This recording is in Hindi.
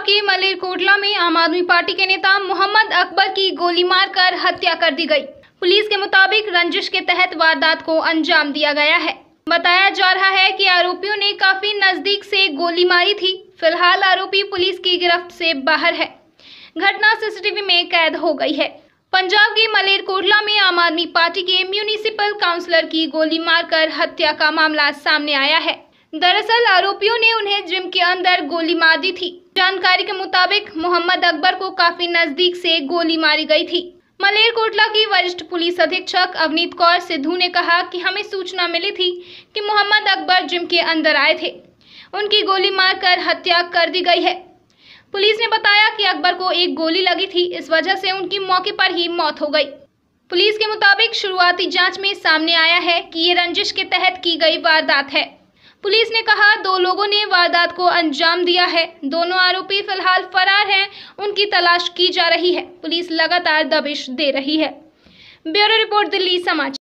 पंजाब के मलेरकोटला में आम आदमी पार्टी के नेता मोहम्मद अकबर की गोली मारकर हत्या कर दी गई। पुलिस के मुताबिक रंजिश के तहत वारदात को अंजाम दिया गया है बताया जा रहा है कि आरोपियों ने काफी नजदीक से गोली मारी थी फिलहाल आरोपी पुलिस की गिरफ्त से बाहर है घटना सीसीटीवी में कैद हो गई है पंजाब के मलेरकोटला में आम आदमी पार्टी के म्यूनिसिपल काउंसिलर की गोली मारकर हत्या का मामला सामने आया है दरअसल आरोपियों ने उन्हें जिम के अंदर गोली मार दी थी जानकारी के मुताबिक मोहम्मद अकबर को काफी नजदीक से गोली मारी गई थी मलेरकोटला की वरिष्ठ पुलिस अधीक्षक अवनीत कौर सिद्धू ने कहा कि हमें सूचना मिली थी कि मोहम्मद अकबर जिम के अंदर आए थे उनकी गोली मारकर हत्या कर दी गई है पुलिस ने बताया कि अकबर को एक गोली लगी थी इस वजह से उनकी मौके पर ही मौत हो गई पुलिस के मुताबिक शुरुआती जांच में सामने आया है कि ये रंजिश के तहत की गई वारदात है पुलिस ने कहा दो लोगों ने वारदात को अंजाम दिया है दोनों आरोपी फिलहाल फरार हैं उनकी तलाश की जा रही है पुलिस लगातार दबिश दे रही है ब्यूरो रिपोर्ट दिल्ली समाचार